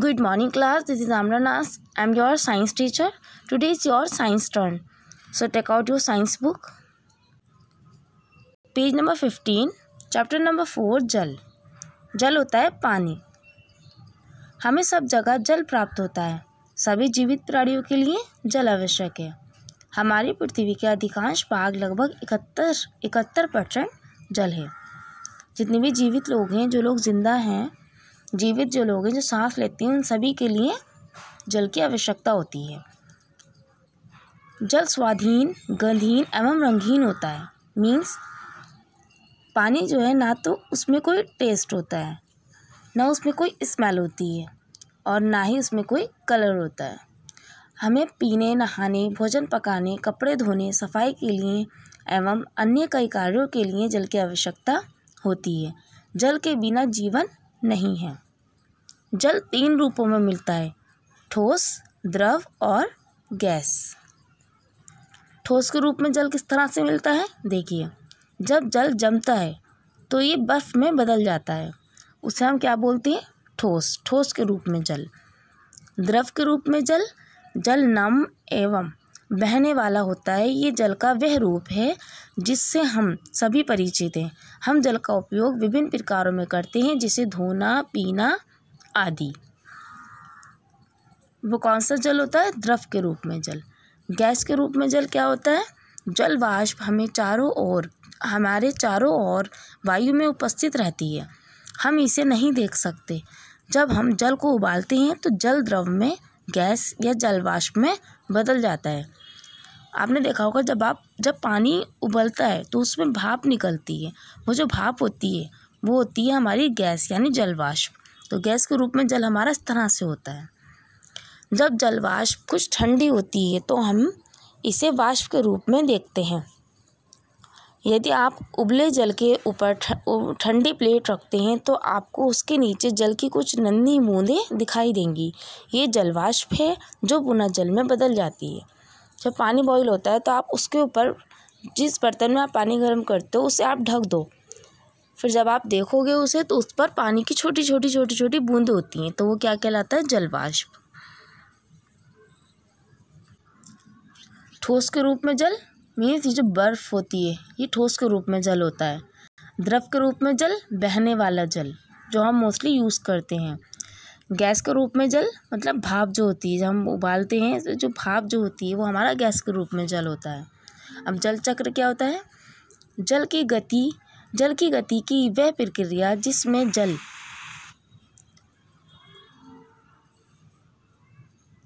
good morning class this is amra nas i am your science teacher today is your science turn so take out your science book page number fifteen chapter number four जल जल होता है पानी हमें सब जगह जल प्राप्त होता है सभी जीवित प्राणियों के लिए जल आवश्यक है हमारी पृथ्वी के अधिकांश भाग लगभग इकहत्तर इकहत्तर परसेंट जल है जितने भी जीवित लोग हैं जो लोग जिंदा हैं जीवित जो लोग हैं जो सांस लेते हैं उन सभी के लिए जल की आवश्यकता होती है जल स्वाधीन गंधहीन एवं रंगहीन होता है मीन्स पानी जो है ना तो उसमें कोई टेस्ट होता है ना उसमें कोई स्मेल होती है और ना ही उसमें कोई कलर होता है हमें पीने नहाने भोजन पकाने कपड़े धोने सफाई के लिए एवं अन्य कई कार्यों के लिए जल की आवश्यकता होती है जल के बिना जीवन नहीं है जल तीन रूपों में मिलता है ठोस द्रव और गैस ठोस के रूप में जल किस तरह से मिलता है देखिए जब जल जमता है तो ये बर्फ़ में बदल जाता है उसे हम क्या बोलते हैं ठोस ठोस के रूप में जल द्रव के रूप में जल जल नम एवं बहने वाला होता है ये जल का वह रूप है जिससे हम सभी परिचित हैं हम जल का उपयोग विभिन्न प्रकारों में करते हैं जैसे धोना पीना आदि वो कौन सा जल होता है द्रव के रूप में जल गैस के रूप में जल क्या होता है जल वाष्प हमें चारों ओर हमारे चारों ओर वायु में उपस्थित रहती है हम इसे नहीं देख सकते जब हम जल को उबालते हैं तो जल द्रव में गैस या जलवाष्प में बदल जाता है आपने देखा होगा जब आप जब पानी उबलता है तो उसमें भाप निकलती है वो जो भाप होती है वो होती है हमारी गैस यानी जलवाष्प तो गैस के रूप में जल हमारा इस तरह से होता है जब जलवाष्प कुछ ठंडी होती है तो हम इसे वाष्प के रूप में देखते हैं यदि आप उबले जल के ऊपर ठंडी प्लेट रखते हैं तो आपको उसके नीचे जल की कुछ नन्ही बूंदें दिखाई देंगी ये जलवाष्प है जो पुनः जल में बदल जाती है जब पानी बॉईल होता है तो आप उसके ऊपर जिस बर्तन में आप पानी गर्म करते हो उसे आप ढक दो फिर जब आप देखोगे उसे तो उस पर पानी की छोटी छोटी छोटी छोटी बूंदें होती हैं तो वो क्या कहलाता है जलवाष्प ठोस के रूप में जल मीन्स ये जो बर्फ़ होती है ये ठोस के रूप में जल होता है द्रव के रूप में जल बहने वाला जल जो हम मोस्टली यूज़ करते हैं गैस के रूप में जल मतलब भाप जो होती है जब हम उबालते हैं तो जो भाप जो होती है वो हमारा गैस के रूप में जल होता है अब जल चक्र क्या होता है जल की गति जल की गति की वह प्रक्रिया जिसमें जल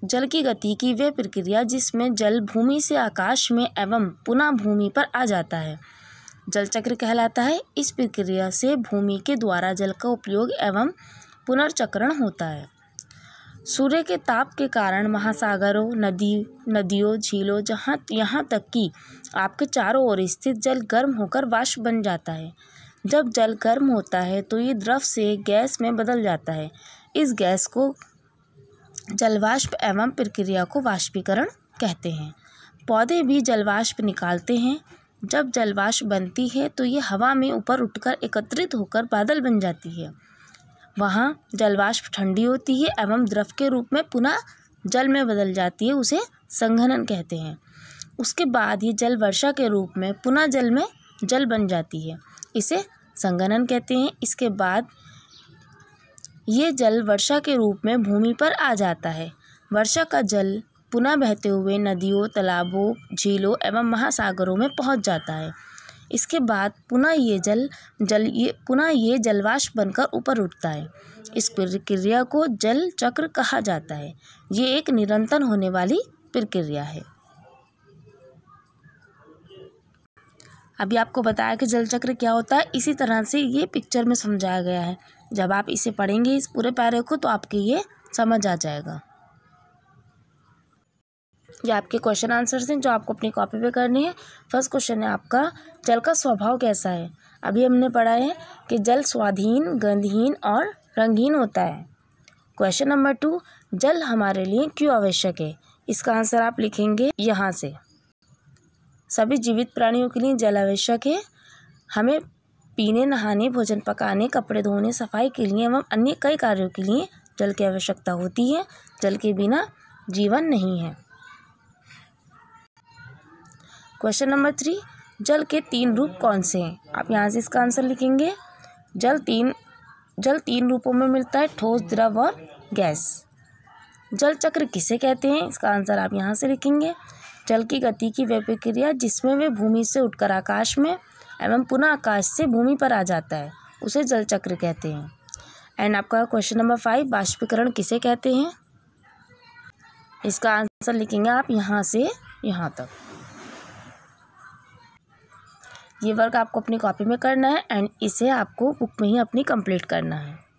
जल की गति की वह प्रक्रिया जिसमें जल भूमि से आकाश में एवं पुनः भूमि पर आ जाता है जल चक्र कहलाता है इस प्रक्रिया से भूमि के द्वारा जल का उपयोग एवं पुनर्चक्रण होता है सूर्य के ताप के कारण महासागरों नदी नदियों झीलों जहाँ यहाँ तक कि आपके चारों ओर स्थित जल गर्म होकर वाष्प बन जाता है जब जल गर्म होता है तो ये द्रव से गैस में बदल जाता है इस गैस को जलवाष्प एवं प्रक्रिया को वाष्पीकरण कहते हैं पौधे भी जलवाष्प निकालते हैं जब जलवाष्प बनती है तो ये हवा में ऊपर उठकर एकत्रित होकर बादल बन जाती है वहाँ जलवाष्प ठंडी होती है एवं द्रव के रूप में पुनः जल में बदल जाती है उसे संघनन कहते हैं उसके बाद ये जल वर्षा के रूप में पुनः जल में जल बन जाती है इसे संघनन कहते हैं इसके बाद ये जल वर्षा के रूप में भूमि पर आ जाता है वर्षा का जल पुनः बहते हुए नदियों तालाबों झीलों एवं महासागरों में पहुँच जाता है इसके बाद पुनः ये जल जल ये पुनः ये जलवाश बनकर ऊपर उठता है इस प्रक्रिया को जल चक्र कहा जाता है ये एक निरंतर होने वाली प्रक्रिया है अभी आपको बताया कि जल चक्र क्या होता है इसी तरह से ये पिक्चर में समझाया गया है जब आप इसे पढ़ेंगे इस पूरे पैरे को तो आपके ये समझ आ जाएगा ये आपके क्वेश्चन आंसर्स हैं जो आपको अपनी कॉपी पे करनी है फर्स्ट क्वेश्चन है आपका जल का स्वभाव कैसा है अभी हमने पढ़ा है कि जल स्वाधीन गंधहीन और रंगहीन होता है क्वेश्चन नंबर टू जल हमारे लिए क्यों आवश्यक है इसका आंसर आप लिखेंगे यहाँ से सभी जीवित प्राणियों के लिए जल आवश्यक है हमें पीने नहाने भोजन पकाने कपड़े धोने सफाई के लिए एवं अन्य कई कार्यों के लिए जल की आवश्यकता होती है जल के बिना जीवन नहीं है क्वेश्चन नंबर थ्री जल के तीन रूप कौन से हैं आप यहाँ से इसका आंसर लिखेंगे जल तीन जल तीन रूपों में मिलता है ठोस द्रव और गैस जल चक्र किसे कहते हैं इसका आंसर आप यहाँ से लिखेंगे जल की गति की वह प्रक्रिया जिसमें वे भूमि से उठकर आकाश में एवं पुनः आकाश से भूमि पर आ जाता है उसे जल चक्र कहते हैं एंड आपका क्वेश्चन नंबर फाइव बाष्पीकरण किसे कहते हैं इसका आंसर लिखेंगे आप यहाँ से यहाँ तक ये वर्क आपको अपनी कॉपी में करना है एंड इसे आपको बुक में ही अपनी कंप्लीट करना है